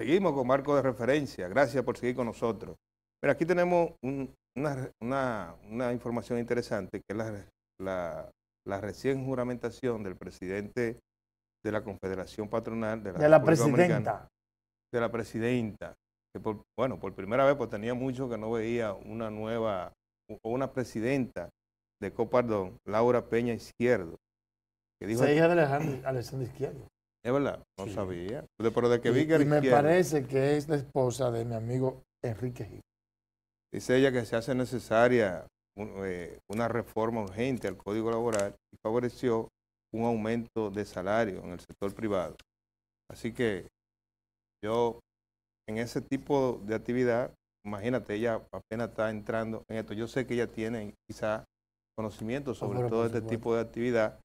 Seguimos con marco de referencia. Gracias por seguir con nosotros. Pero aquí tenemos una, información interesante, que es la, recién juramentación del presidente de la Confederación Patronal de la, de la presidenta. De la presidenta. Que por, bueno, por primera vez pues, tenía mucho que no veía una nueva, o una presidenta de Copardón, Laura Peña Izquierdo. Que Se hija de Alejandro, Alejandro Izquierdo. Es verdad, no sabía. de que y, me parece que es la esposa de mi amigo Enrique Gil. Dice ella que se hace necesaria eh, una reforma urgente al Código Laboral y favoreció un aumento de salario en el sector privado. Así que yo, en ese tipo de actividad, imagínate, ella apenas está entrando en esto. Yo sé que ella tiene quizá conocimiento oh, sobre todo este tipo de actividad,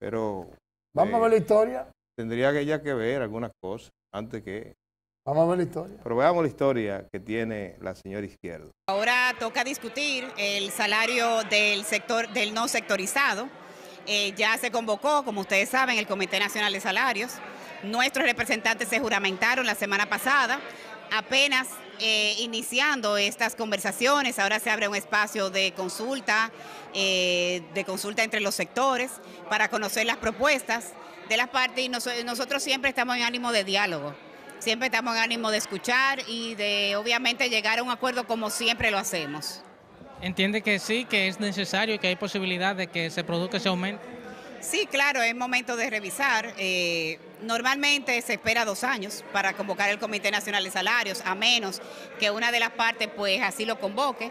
pero... Vamos a eh, ver la historia tendría que ella que ver algunas cosas antes que... Vamos a ver la historia. Pero veamos la historia que tiene la señora izquierda. Ahora toca discutir el salario del sector, del no sectorizado. Eh, ya se convocó, como ustedes saben, el Comité Nacional de Salarios. Nuestros representantes se juramentaron la semana pasada, apenas eh, iniciando estas conversaciones. Ahora se abre un espacio de consulta, eh, de consulta entre los sectores para conocer las propuestas de las partes y nosotros siempre estamos en ánimo de diálogo, siempre estamos en ánimo de escuchar y de obviamente llegar a un acuerdo como siempre lo hacemos. ¿Entiende que sí, que es necesario y que hay posibilidad de que se produzca ese aumento? Sí, claro, es momento de revisar. Eh, normalmente se espera dos años para convocar el Comité Nacional de Salarios, a menos que una de las partes pues así lo convoque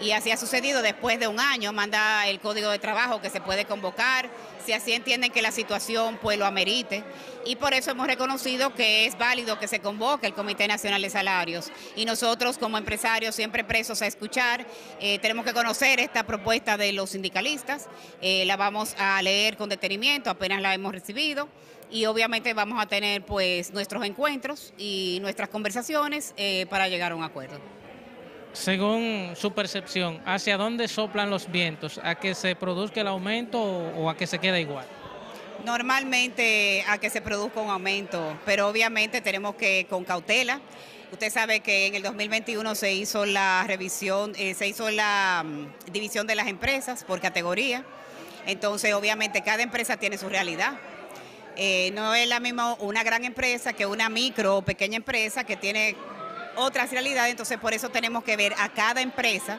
y así ha sucedido después de un año, manda el código de trabajo que se puede convocar, si así entienden que la situación pues lo amerite. Y por eso hemos reconocido que es válido que se convoque el Comité Nacional de Salarios. Y nosotros como empresarios, siempre presos a escuchar, eh, tenemos que conocer esta propuesta de los sindicalistas, eh, la vamos a leer con detenimiento, apenas la hemos recibido y obviamente vamos a tener pues nuestros encuentros y nuestras conversaciones eh, para llegar a un acuerdo según su percepción, hacia dónde soplan los vientos, a que se produzca el aumento o, a que se queda igual. Normalmente a que se produzca un aumento, pero obviamente tenemos que con cautela. Usted sabe que en el 2021 se hizo la revisión, eh, se hizo la mm, división de las empresas por categoría. Entonces, obviamente, cada empresa tiene su realidad. Eh, no es la misma una gran empresa que una micro o pequeña empresa que tiene otras realidades, entonces por eso tenemos que ver a cada empresa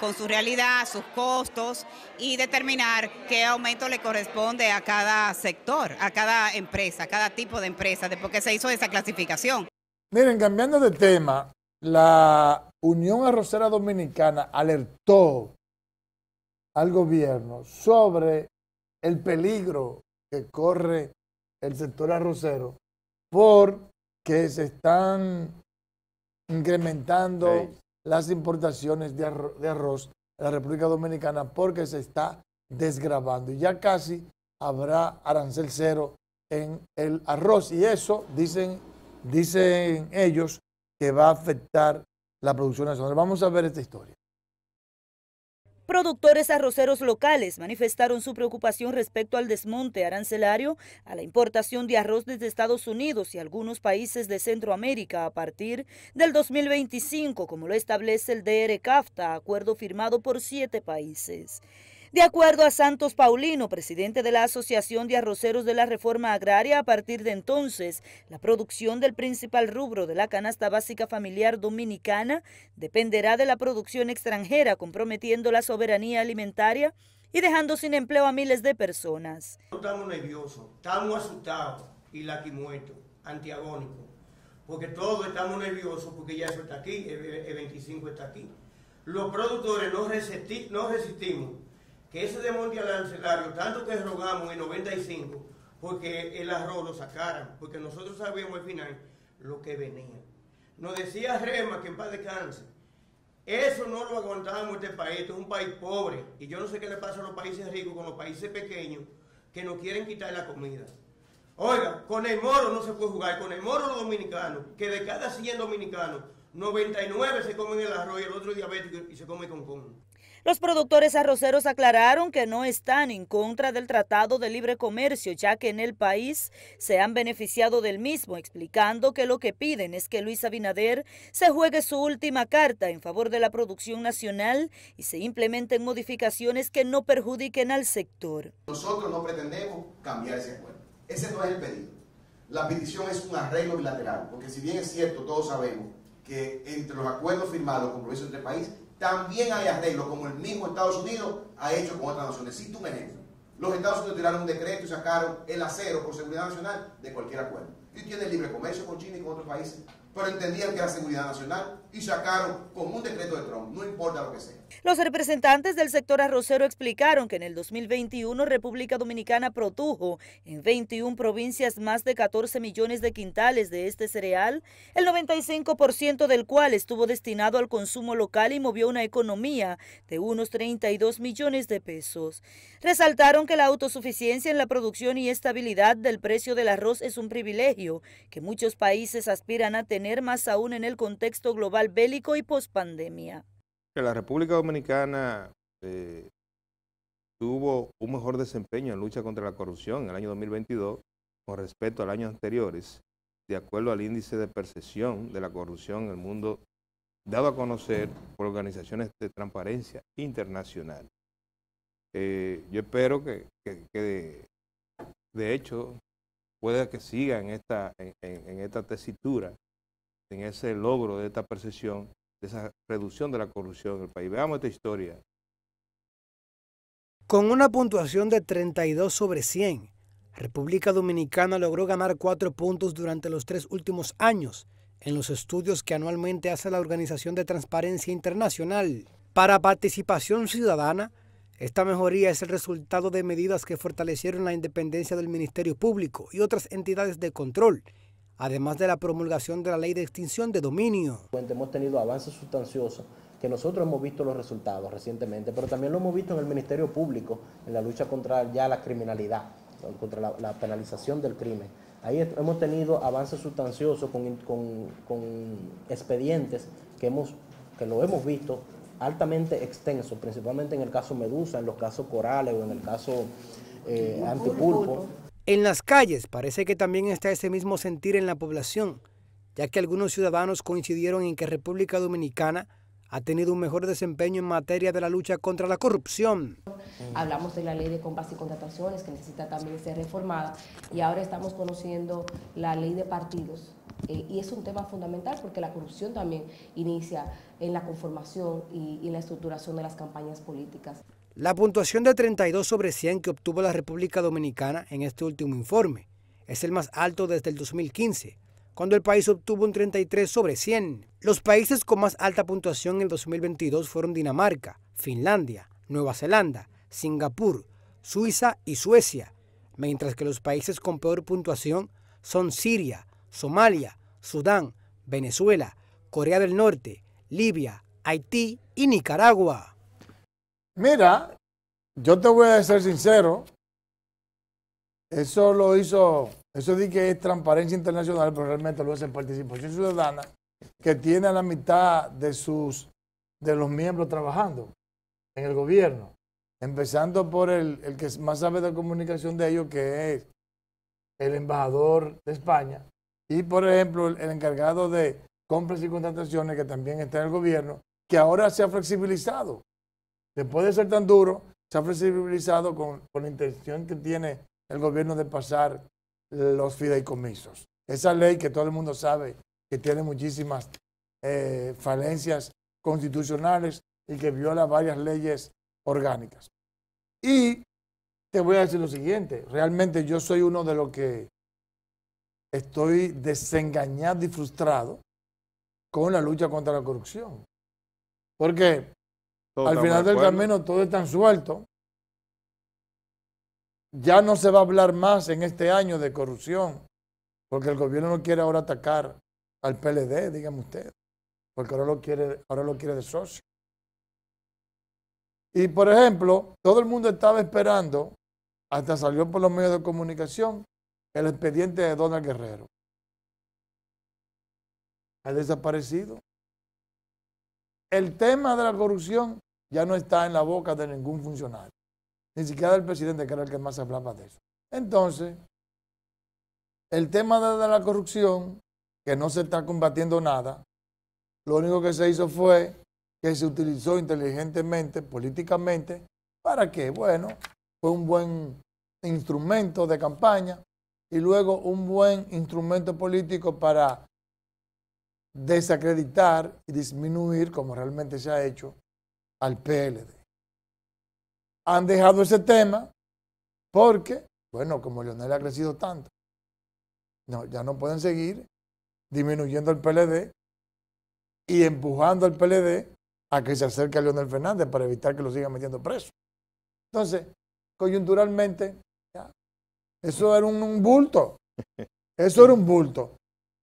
con su realidad, sus costos y determinar qué aumento le corresponde a cada sector, a cada empresa, a cada tipo de empresa, de por qué se hizo esa clasificación. Miren, cambiando de tema, la Unión Arrocera Dominicana alertó al gobierno sobre el peligro que corre el sector arrocero porque se están incrementando las importaciones de, arroz, a la República Dominicana porque se está desgravando Y ya casi habrá arancel cero en el arroz. Y eso, dicen, dicen ellos, que va a afectar la producción nacional. Vamos a ver esta historia. Productores arroceros locales manifestaron su preocupación respecto al desmonte arancelario a la importación de arroz desde Estados Unidos y algunos países de Centroamérica a partir del 2025, como lo establece el DRCAFTA, acuerdo firmado por siete países. De acuerdo a Santos Paulino, presidente de la Asociación de Arroceros de la Reforma Agraria, a partir de entonces, la producción del principal rubro de la canasta básica familiar dominicana dependerá de la producción extranjera, comprometiendo la soberanía alimentaria y dejando sin empleo a miles de personas. Estamos nerviosos, estamos asustados y antiagónicos, porque todos estamos nerviosos porque ya eso está aquí, el 25 está aquí. Los productores no, resistimos que ese demonio al Alancelario, tanto que rogamos en 95, porque el arroz lo sacaran, porque nosotros sabíamos al final lo que venía. Nos decía Rema, que en paz descanse, eso no lo aguantamos este país, este es un país pobre, y yo no sé qué le pasa a los países ricos con los países pequeños que nos quieren quitar la comida. Oiga, con el moro no se puede jugar, con el moro los dominicanos, que de cada 100 dominicanos, 99 se comen el arroz y el otro diabético y se come con con. Los productores arroceros aclararon que no están en contra del Tratado de Libre Comercio, ya que en el país se han beneficiado del mismo, explicando que lo que piden es que Luis Abinader se juegue su última carta en favor de la producción nacional y se implementen modificaciones que no perjudiquen al sector. Nosotros no pretendemos cambiar ese acuerdo. Ese no es el pedido. La petición es un arreglo bilateral, porque si bien es cierto, todos sabemos que entre los acuerdos firmados, compromisos entre el este país, también hay arreglos, como el mismo Estados Unidos ha hecho con otras naciones. Cito un ejemplo. Los Estados Unidos tiraron un decreto y sacaron el acero por seguridad nacional de cualquier acuerdo. Y tiene libre comercio con China y con otros países, pero entendían que era seguridad nacional y sacaron con un decreto de Trump, no importa lo que sea. Los representantes del sector arrocero explicaron que en el 2021 República Dominicana produjo en 21 provincias más de 14 millones de quintales de este cereal, el 95% del cual estuvo destinado al consumo local y movió una economía de unos 32 millones de pesos. Resaltaron que la autosuficiencia en la producción y estabilidad del precio del arroz es un privilegio que muchos países aspiran a tener más aún en el contexto global bélico y pospandemia. La República Dominicana eh, tuvo un mejor desempeño en lucha contra la corrupción en el año 2022 con respecto al año anteriores, de acuerdo al índice de percepción de la corrupción en el mundo dado a conocer por organizaciones de transparencia internacional. Eh, yo espero que, de, hecho pueda que siga en esta, en esta tesitura en ese logro de esta percepción, de esa reducción de la corrupción en el país. Veamos esta historia. Con una puntuación de 32 sobre 100, República Dominicana logró ganar cuatro puntos durante los tres últimos años en los estudios que anualmente hace la Organización de Transparencia Internacional. Para participación ciudadana, esta mejoría es el resultado de medidas que fortalecieron la independencia del Ministerio Público y otras entidades de control además de la promulgación de la ley de extinción de dominio. Hemos tenido avances sustanciosos que nosotros hemos visto los resultados recientemente, pero también lo hemos visto en el Ministerio Público, en la lucha contra ya la criminalidad, contra la, penalización del crimen. Ahí hemos tenido avances sustanciosos con, expedientes que, hemos, que lo hemos visto altamente extenso, principalmente en el caso Medusa, en los casos Corales o en el caso eh, Antipulpo. En las calles parece que también está ese mismo sentir en la población, ya que algunos ciudadanos coincidieron en que República Dominicana ha tenido un mejor desempeño en materia de la lucha contra la corrupción. Hablamos de la ley de compras y contrataciones que necesita también ser reformada y ahora estamos conociendo la ley de partidos. Eh, y es un tema fundamental porque la corrupción también inicia en la conformación y, y en la estructuración de las campañas políticas. La puntuación de 32 sobre 100 que obtuvo la República Dominicana en este último informe es el más alto desde el 2015, cuando el país obtuvo un 33 sobre 100. Los países con más alta puntuación en el 2022 fueron Dinamarca, Finlandia, Nueva Zelanda, Singapur, Suiza y Suecia, mientras que los países con peor puntuación son Siria, Somalia, Sudán, Venezuela, Corea del Norte, Libia, Haití y Nicaragua. Mira, yo te voy a ser sincero. Eso lo hizo, eso di que es transparencia internacional, pero realmente lo hace participación ciudadana, que tiene a la mitad de sus de los miembros trabajando en el gobierno. Empezando por el, el que más sabe de comunicación de ellos, que es el embajador de España, y por ejemplo el encargado de compras y contrataciones, que también está en el gobierno, que ahora se ha flexibilizado después de ser tan duro, se ha flexibilizado con, la intención que tiene el gobierno de pasar los fideicomisos. Esa ley que todo el mundo sabe que tiene muchísimas eh, falencias constitucionales y que viola varias leyes orgánicas. Y te voy a decir lo siguiente, realmente yo soy uno de los que estoy desengañado y frustrado con la lucha contra la corrupción. Porque al final del camino todo es tan suelto. Ya no se va a hablar más en este año de corrupción, porque el gobierno no quiere ahora atacar al PLD, dígame usted, porque ahora lo quiere, ahora lo quiere de socio. Y por ejemplo, todo el mundo estaba esperando, hasta salió por los medios de comunicación, el expediente de Donald Guerrero. Ha desaparecido. El tema de la corrupción ya no está en la boca de ningún funcionario, ni siquiera del presidente, que era el que más hablaba de eso. Entonces, el tema de la corrupción, que no se está combatiendo nada, lo único que se hizo fue que se utilizó inteligentemente, políticamente, para que, bueno, fue un buen instrumento de campaña y luego un buen instrumento político para desacreditar y disminuir, como realmente se ha hecho, al PLD. Han dejado ese tema porque, bueno, como Leonel ha crecido tanto, no, ya no pueden seguir disminuyendo el PLD y empujando al PLD a que se acerque a Leonel Fernández para evitar que lo sigan metiendo preso. Entonces, coyunturalmente, eso era un bulto. Eso era un bulto.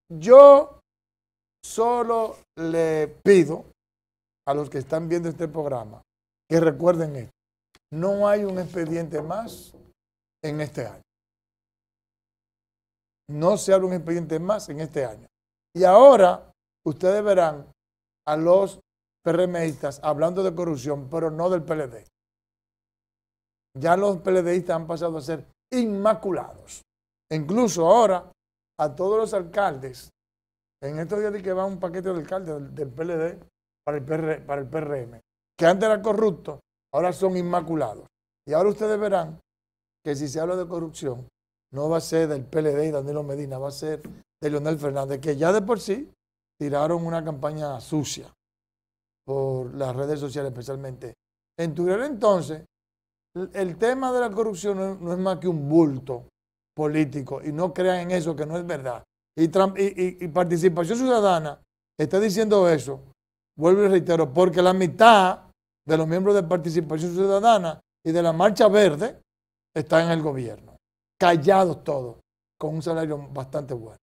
Yo solo le pido a los que están viendo este programa que recuerden esto. No hay un expediente más en este año. No se abre un expediente más en este año. Y ahora ustedes verán a los PRMistas hablando de corrupción, pero no del PLD. Ya los PLDistas han pasado a ser inmaculados. Incluso ahora a todos los alcaldes, en estos días de que va un paquete de alcaldes del, del PLD, para el, para el PRM, que antes eran corruptos, ahora son inmaculados. Y ahora ustedes verán que si se habla de corrupción, no va a ser del PLD y Danilo Medina, va a ser de Leonel Fernández, que ya de por sí tiraron una campaña sucia por las redes sociales, especialmente en Twitter. Entonces, el tema de la corrupción no, es más que un bulto político y no crean en eso, que no es verdad. y participación ciudadana está diciendo eso vuelvo y reitero, porque la mitad de los miembros de participación ciudadana y de la Marcha Verde están en el gobierno, callados todos, con un salario bastante bueno.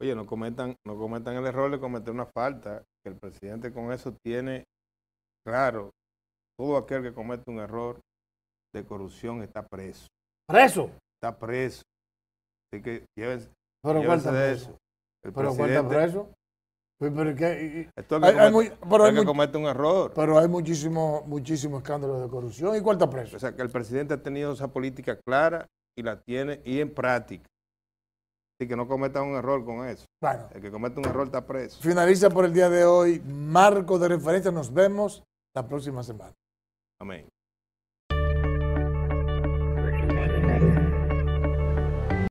Oye, no cometan, no el error de cometer una falta, que el presidente con eso tiene claro, todo aquel que comete un error de corrupción está preso. ¿Preso? Está preso. Así que llévense, ¿Pero eso. El ¿Pero preso? Pues, pero que, hay, que, comete, un error. Pero hay muchísimos muchísimo escándalos de corrupción. ¿Y cuál está preso? O sea, que el presidente ha tenido esa política clara y la tiene y en práctica. Así que no cometa un error con eso. el que comete un error está preso. Finaliza por el día de hoy. Marco de referencia. Nos vemos la próxima semana. Amén.